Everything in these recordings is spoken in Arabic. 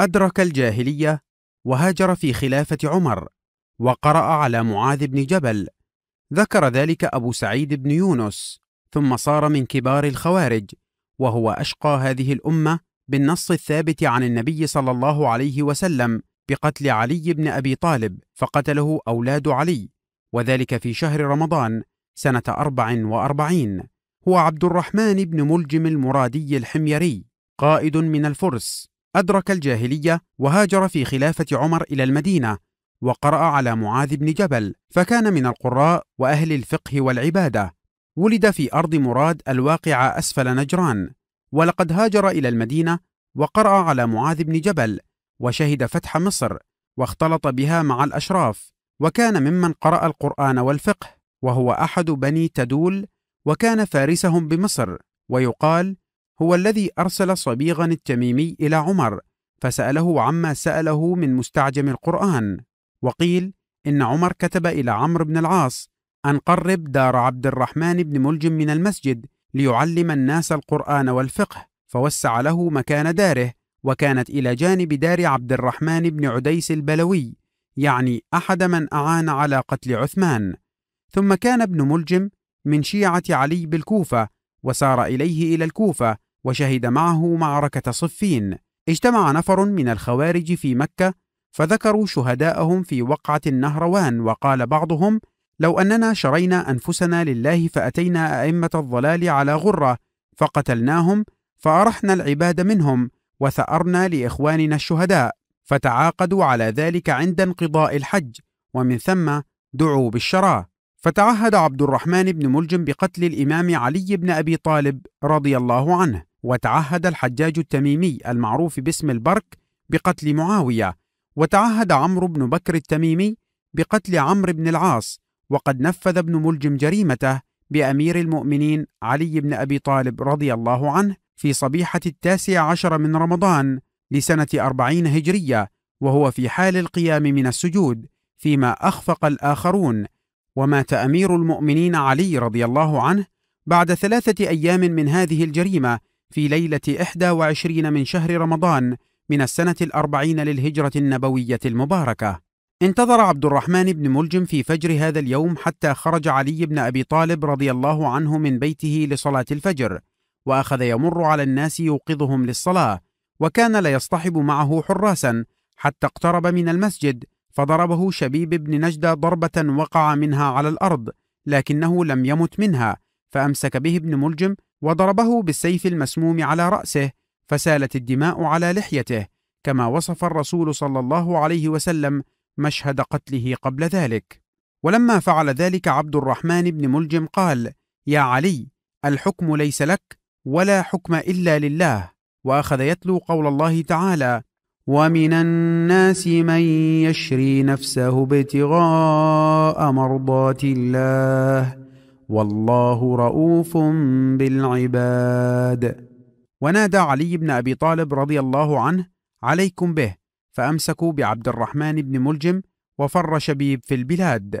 أدرك الجاهلية وهاجر في خلافة عمر وقرأ على معاذ بن جبل ذكر ذلك أبو سعيد بن يونس ثم صار من كبار الخوارج وهو أشقى هذه الأمة بالنص الثابت عن النبي صلى الله عليه وسلم بقتل علي بن أبي طالب فقتله أولاد علي وذلك في شهر رمضان سنة أربع وأربعين هو عبد الرحمن بن ملجم المرادي الحميري قائد من الفرس أدرك الجاهلية وهاجر في خلافة عمر إلى المدينة وقرأ على معاذ بن جبل فكان من القراء وأهل الفقه والعبادة ولد في أرض مراد الواقعة أسفل نجران ولقد هاجر إلى المدينة وقرأ على معاذ بن جبل وشهد فتح مصر واختلط بها مع الأشراف وكان ممن قرأ القرآن والفقه وهو أحد بني تدول وكان فارسهم بمصر ويقال هو الذي أرسل صبيغا التميمي إلى عمر فسأله عما سأله من مستعجم القرآن وقيل إن عمر كتب إلى عمرو بن العاص أن قرب دار عبد الرحمن بن ملجم من المسجد ليعلم الناس القرآن والفقه فوسع له مكان داره وكانت إلى جانب دار عبد الرحمن بن عديس البلوي يعني أحد من أعان على قتل عثمان ثم كان ابن ملجم من شيعة علي بالكوفة وسار إليه إلى الكوفة وشهد معه معركة صفين اجتمع نفر من الخوارج في مكة فذكروا شهداءهم في وقعة النهروان وقال بعضهم لو أننا شرينا أنفسنا لله فأتينا أئمة الضلال على غرة فقتلناهم فأرحنا العباد منهم وثأرنا لإخواننا الشهداء فتعاقدوا على ذلك عند انقضاء الحج ومن ثم دعوا بالشراء فتعهد عبد الرحمن بن ملجم بقتل الإمام علي بن أبي طالب رضي الله عنه وتعهد الحجاج التميمي المعروف باسم البرك بقتل معاوية وتعهد عمرو بن بكر التميمي بقتل عمرو بن العاص وقد نفذ ابن ملجم جريمته بأمير المؤمنين علي بن أبي طالب رضي الله عنه في صبيحة التاسع عشر من رمضان لسنة أربعين هجرية وهو في حال القيام من السجود فيما أخفق الآخرون ومات أمير المؤمنين علي رضي الله عنه بعد ثلاثة أيام من هذه الجريمة في ليلة 21 من شهر رمضان من السنة الأربعين للهجرة النبوية المباركة انتظر عبد الرحمن بن ملجم في فجر هذا اليوم حتى خرج علي بن أبي طالب رضي الله عنه من بيته لصلاة الفجر وأخذ يمر على الناس يوقظهم للصلاة وكان لا يصطحب معه حراسا حتى اقترب من المسجد فضربه شبيب بن نجدة ضربة وقع منها على الأرض لكنه لم يمت منها فأمسك به ابن ملجم وضربه بالسيف المسموم على رأسه فسالت الدماء على لحيته كما وصف الرسول صلى الله عليه وسلم مشهد قتله قبل ذلك ولما فعل ذلك عبد الرحمن بن ملجم قال يا علي الحكم ليس لك ولا حكم إلا لله وأخذ يتلو قول الله تعالى ومن الناس من يشري نفسه ابتغاء مرضات الله والله رؤوف بالعباد ونادى علي بن أبي طالب رضي الله عنه عليكم به فأمسكوا بعبد الرحمن بن ملجم وفر شبيب في البلاد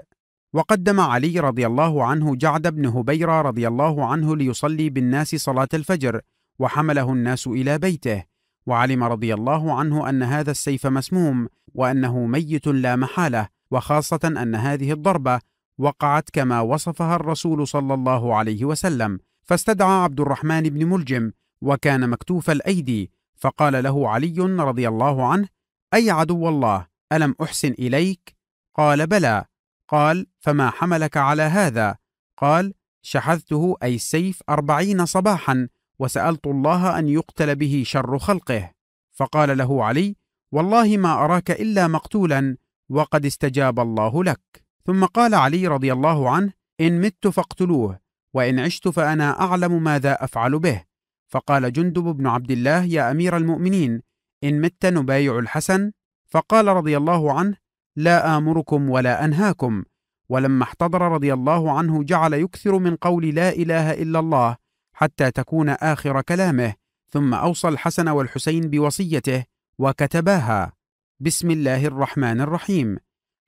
وقدم علي رضي الله عنه جعد بن هبيرة رضي الله عنه ليصلي بالناس صلاة الفجر وحمله الناس إلى بيته وعلم رضي الله عنه أن هذا السيف مسموم وأنه ميت لا محالة وخاصة أن هذه الضربة وقعت كما وصفها الرسول صلى الله عليه وسلم فاستدعى عبد الرحمن بن ملجم وكان مكتوف الأيدي فقال له علي رضي الله عنه أي عدو الله ألم أحسن إليك؟ قال بلى قال فما حملك على هذا؟ قال شحذته أي السيف أربعين صباحا وسألت الله أن يقتل به شر خلقه فقال له علي والله ما أراك إلا مقتولا وقد استجاب الله لك ثم قال علي رضي الله عنه إن مت فاقتلوه وإن عشت فأنا أعلم ماذا أفعل به فقال جندب بن عبد الله يا أمير المؤمنين إن مت نبايع الحسن فقال رضي الله عنه لا آمركم ولا أنهاكم ولما احتضر رضي الله عنه جعل يكثر من قول لا إله إلا الله حتى تكون آخر كلامه ثم أوصى الحسن والحسين بوصيته وكتباها بسم الله الرحمن الرحيم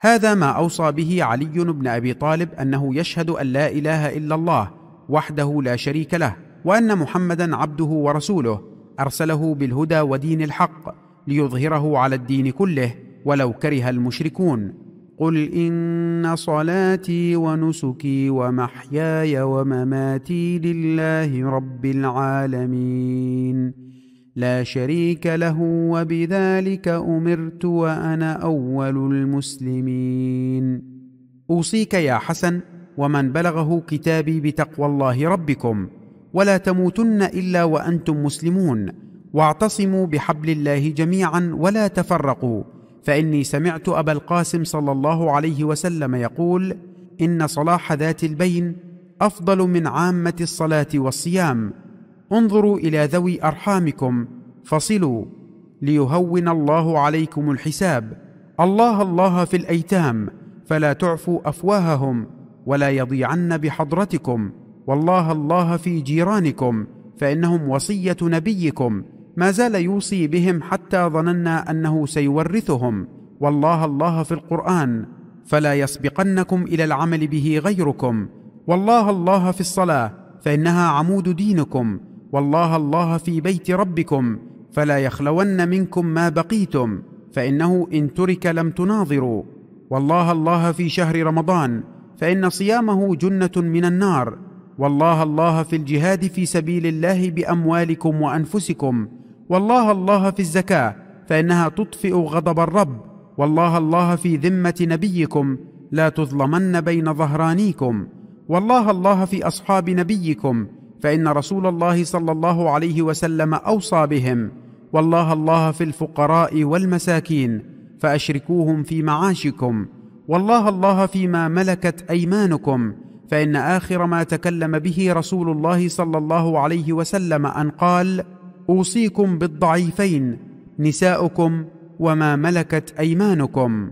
هذا ما اوصى به علي بن ابي طالب انه يشهد ان لا اله الا الله وحده لا شريك له وان محمدا عبده ورسوله ارسله بالهدى ودين الحق ليظهره على الدين كله ولو كره المشركون قل ان صلاتي ونسكي ومحياي ومماتي لله رب العالمين لا شريك له وبذلك امرت وانا اول المسلمين اوصيك يا حسن ومن بلغه كتابي بتقوى الله ربكم ولا تموتن الا وانتم مسلمون واعتصموا بحبل الله جميعا ولا تفرقوا فاني سمعت ابا القاسم صلى الله عليه وسلم يقول ان صلاح ذات البين افضل من عامه الصلاه والصيام انظروا الى ذوي ارحامكم فصلوا ليهون الله عليكم الحساب الله الله في الايتام فلا تعفوا افواههم ولا يضيعن بحضرتكم والله الله في جيرانكم فانهم وصيه نبيكم ما زال يوصي بهم حتى ظننا انه سيورثهم والله الله في القران فلا يسبقنكم الى العمل به غيركم والله الله في الصلاه فانها عمود دينكم والله الله في بيت ربكم فلا يخلون منكم ما بقيتم فانه ان ترك لم تناظروا والله الله في شهر رمضان فان صيامه جنه من النار والله الله في الجهاد في سبيل الله باموالكم وانفسكم والله الله في الزكاه فانها تطفئ غضب الرب والله الله في ذمه نبيكم لا تظلمن بين ظهرانيكم والله الله في اصحاب نبيكم فان رسول الله صلى الله عليه وسلم اوصى بهم والله الله في الفقراء والمساكين فاشركوهم في معاشكم والله الله فيما ملكت ايمانكم فان اخر ما تكلم به رسول الله صلى الله عليه وسلم ان قال اوصيكم بالضعيفين نساؤكم وما ملكت ايمانكم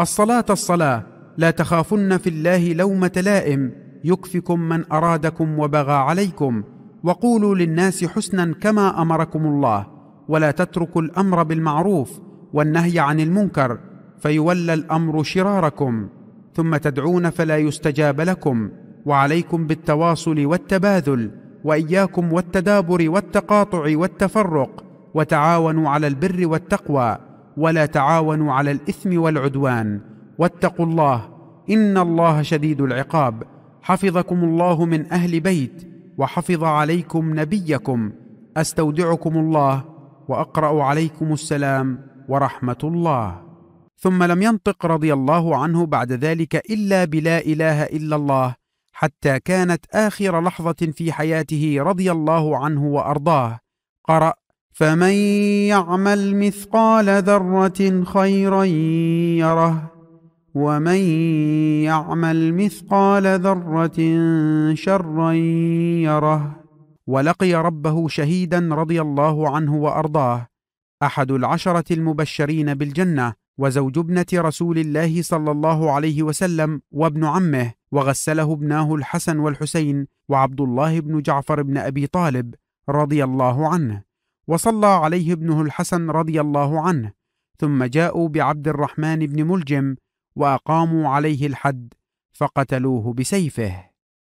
الصلاه الصلاه لا تخافن في الله لومه لائم يكفكم من ارادكم وبغى عليكم وقولوا للناس حسنا كما امركم الله ولا تتركوا الامر بالمعروف والنهي عن المنكر فيولى الامر شراركم ثم تدعون فلا يستجاب لكم وعليكم بالتواصل والتباذل واياكم والتدابر والتقاطع والتفرق وتعاونوا على البر والتقوى ولا تعاونوا على الاثم والعدوان واتقوا الله ان الله شديد العقاب حفظكم الله من اهل بيت وحفظ عليكم نبيكم استودعكم الله واقرا عليكم السلام ورحمه الله ثم لم ينطق رضي الله عنه بعد ذلك الا بلا اله الا الله حتى كانت اخر لحظه في حياته رضي الله عنه وارضاه قرا فمن يعمل مثقال ذره خيرا يره ومن يعمل مثقال ذره شرا يره ولقي ربه شهيدا رضي الله عنه وارضاه احد العشره المبشرين بالجنه وزوج ابنه رسول الله صلى الله عليه وسلم وابن عمه وغسله ابناه الحسن والحسين وعبد الله بن جعفر بن ابي طالب رضي الله عنه وصلى عليه ابنه الحسن رضي الله عنه ثم جاءوا بعبد الرحمن بن ملجم واقاموا عليه الحد فقتلوه بسيفه